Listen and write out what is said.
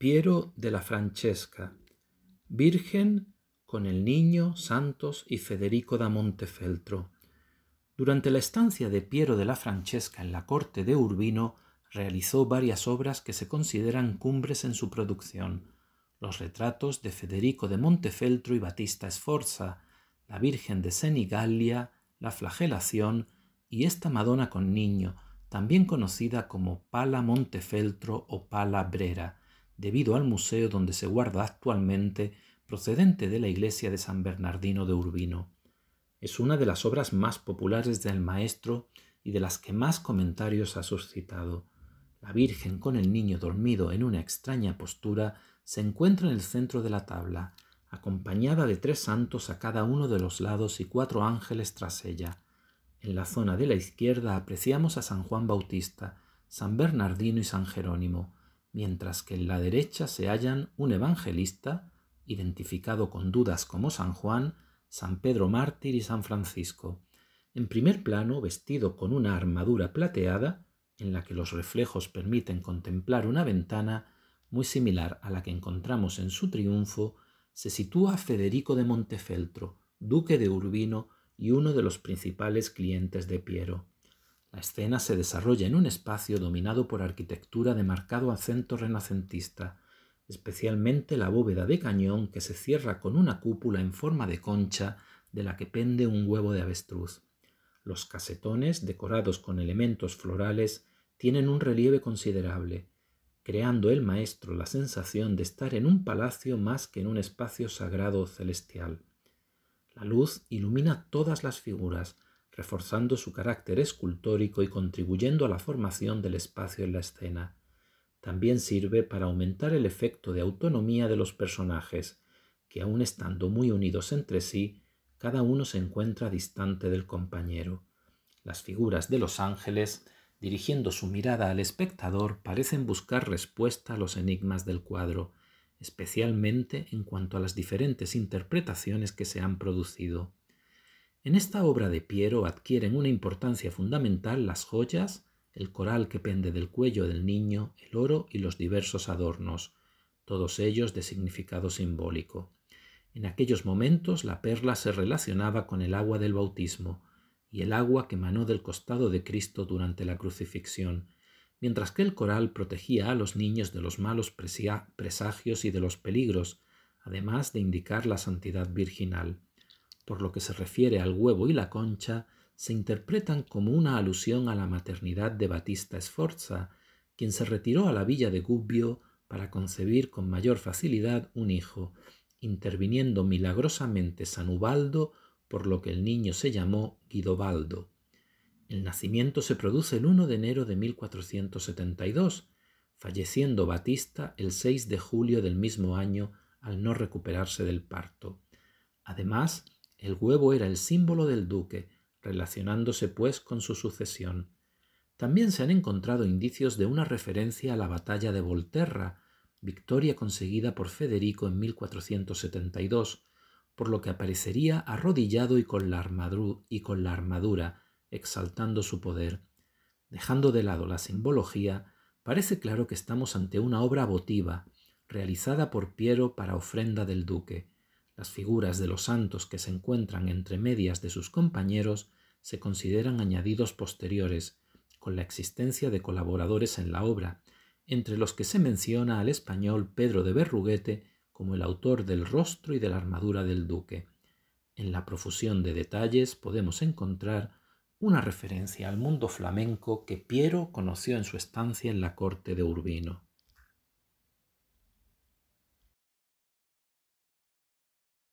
Piero de la Francesca, Virgen con el Niño, Santos y Federico da Montefeltro. Durante la estancia de Piero de la Francesca en la corte de Urbino, realizó varias obras que se consideran cumbres en su producción. Los retratos de Federico de Montefeltro y Batista Sforza, la Virgen de Senigallia, la Flagelación y esta Madonna con Niño, también conocida como Pala Montefeltro o Pala Brera, debido al museo donde se guarda actualmente, procedente de la iglesia de San Bernardino de Urbino. Es una de las obras más populares del maestro y de las que más comentarios ha suscitado. La Virgen con el niño dormido en una extraña postura se encuentra en el centro de la tabla, acompañada de tres santos a cada uno de los lados y cuatro ángeles tras ella. En la zona de la izquierda apreciamos a San Juan Bautista, San Bernardino y San Jerónimo, mientras que en la derecha se hallan un evangelista, identificado con dudas como San Juan, San Pedro Mártir y San Francisco. En primer plano, vestido con una armadura plateada, en la que los reflejos permiten contemplar una ventana muy similar a la que encontramos en su triunfo, se sitúa Federico de Montefeltro, duque de Urbino y uno de los principales clientes de Piero. La escena se desarrolla en un espacio dominado por arquitectura de marcado acento renacentista, especialmente la bóveda de cañón que se cierra con una cúpula en forma de concha de la que pende un huevo de avestruz. Los casetones, decorados con elementos florales, tienen un relieve considerable, creando el maestro la sensación de estar en un palacio más que en un espacio sagrado o celestial. La luz ilumina todas las figuras, reforzando su carácter escultórico y contribuyendo a la formación del espacio en la escena. También sirve para aumentar el efecto de autonomía de los personajes, que aun estando muy unidos entre sí, cada uno se encuentra distante del compañero. Las figuras de los ángeles, dirigiendo su mirada al espectador, parecen buscar respuesta a los enigmas del cuadro, especialmente en cuanto a las diferentes interpretaciones que se han producido. En esta obra de Piero adquieren una importancia fundamental las joyas, el coral que pende del cuello del niño, el oro y los diversos adornos, todos ellos de significado simbólico. En aquellos momentos la perla se relacionaba con el agua del bautismo y el agua que emanó del costado de Cristo durante la crucifixión, mientras que el coral protegía a los niños de los malos presagios y de los peligros, además de indicar la santidad virginal por lo que se refiere al huevo y la concha, se interpretan como una alusión a la maternidad de Batista Esforza, quien se retiró a la villa de Gubbio para concebir con mayor facilidad un hijo, interviniendo milagrosamente San Ubaldo, por lo que el niño se llamó Guidobaldo. El nacimiento se produce el 1 de enero de 1472, falleciendo Batista el 6 de julio del mismo año al no recuperarse del parto. Además, el huevo era el símbolo del duque, relacionándose pues con su sucesión. También se han encontrado indicios de una referencia a la batalla de Volterra, victoria conseguida por Federico en 1472, por lo que aparecería arrodillado y con la, armadura, y con la armadura exaltando su poder. Dejando de lado la simbología, parece claro que estamos ante una obra votiva, realizada por Piero para ofrenda del duque. Las figuras de los santos que se encuentran entre medias de sus compañeros se consideran añadidos posteriores, con la existencia de colaboradores en la obra, entre los que se menciona al español Pedro de Berruguete como el autor del rostro y de la armadura del duque. En la profusión de detalles podemos encontrar una referencia al mundo flamenco que Piero conoció en su estancia en la corte de Urbino.